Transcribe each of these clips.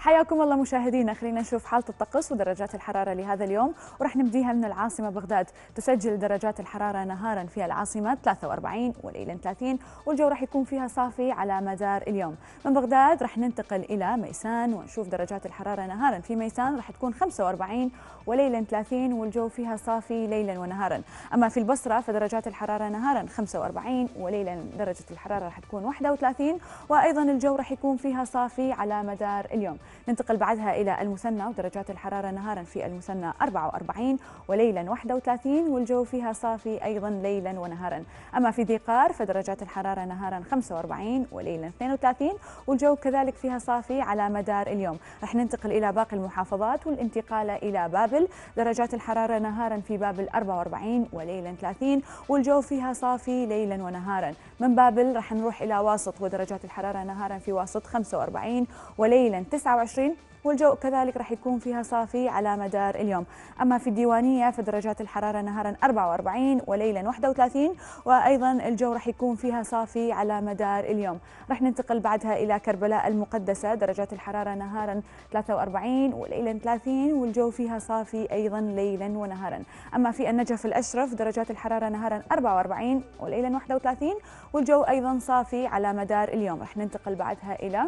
حياكم الله مشاهدينا خلينا نشوف حالة الطقس ودرجات الحرارة لهذا اليوم وراح نبديها من العاصمة بغداد تسجل درجات الحرارة نهارا في العاصمة 43 وليلا 30 والجو راح يكون فيها صافي على مدار اليوم من بغداد راح ننتقل إلى ميسان ونشوف درجات الحرارة نهارا في ميسان راح تكون 45 وليلا 30 والجو فيها صافي ليلا ونهارا أما في البصرة فدرجات الحرارة نهارا 45 وليلا درجة الحرارة راح تكون 31 وأيضا الجو راح يكون فيها صافي على مدار اليوم ننتقل بعدها إلى المثنى ودرجات الحرارة نهارا في المثنى 44 وليلا 31 والجو فيها صافي أيضا ليلا ونهارا أما في ديقار فدرجات الحرارة نهارا 45 وليلا 32 والجو كذلك فيها صافي على مدار اليوم رح ننتقل إلى باقي المحافظات والانتقال إلى بابل درجات الحرارة نهارا في بابل 44 وليلا 30 والجو فيها صافي ليلا ونهارا من بابل رح نروح إلى واسط ودرجات الحرارة نهارا في واسط 45 وليلا 29 24 والجو كذلك راح يكون فيها صافي على مدار اليوم أما في الديوانية فدرجات الحرارة نهارا 44 وليلا 31 وأيضا الجو راح يكون فيها صافي على مدار اليوم راح ننتقل بعدها إلى كربلاء المقدسة درجات الحرارة نهارا 43 وليلا 30 والجو فيها صافي أيضا ليلا ونهارا أما في النجف الأشرف درجات الحرارة نهارا 44 وليلا 31 والجو أيضا صافي على مدار اليوم راح ننتقل بعدها إلى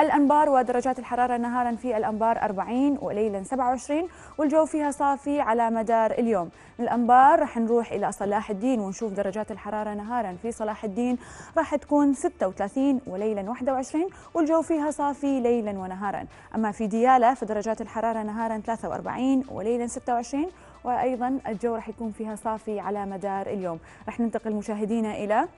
الأنبار ودرجات الحرارة نهارا في الأنبار 40 وليلا 27 والجو فيها صافي على مدار اليوم من الأنبار رح نروح إلى صلاح الدين ونشوف درجات الحرارة نهارا في صلاح الدين راح تكون 36 وليلا 21 والجو فيها صافي ليلا ونهارا أما في ديالة فدرجات الحرارة نهارا 43 وليلا 26 وأيضا الجو رح يكون فيها صافي على مدار اليوم رح ننتقل مشاهدينا إلى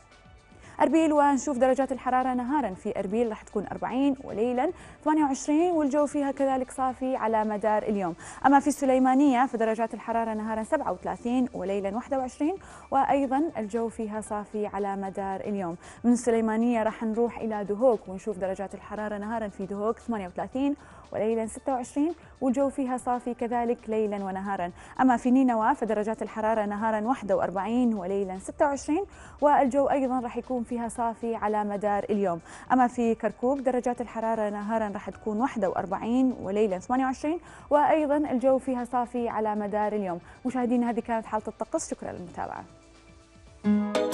أربيل ونشوف درجات الحرارة نهارا في أربيل راح تكون 40 وليلا 28 والجو فيها كذلك صافي على مدار اليوم أما في السليمانية فدرجات الحرارة نهارا 37 وليلا 21 وأيضا الجو فيها صافي على مدار اليوم من السليمانية راح نروح إلى دهوك ونشوف درجات الحرارة نهارا في دهوك 38 وليلا 26 والجو فيها صافي كذلك ليلا ونهارا أما في نينوى فدرجات الحرارة نهارا 41 وليلا 26 والجو أيضا راح يكون فيها صافي على مدار اليوم أما في كركوك درجات الحرارة نهارا رح تكون 41 وليلا 28 وأيضا الجو فيها صافي على مدار اليوم مشاهدين هذه كانت حالة الطقس شكرا للمتابعة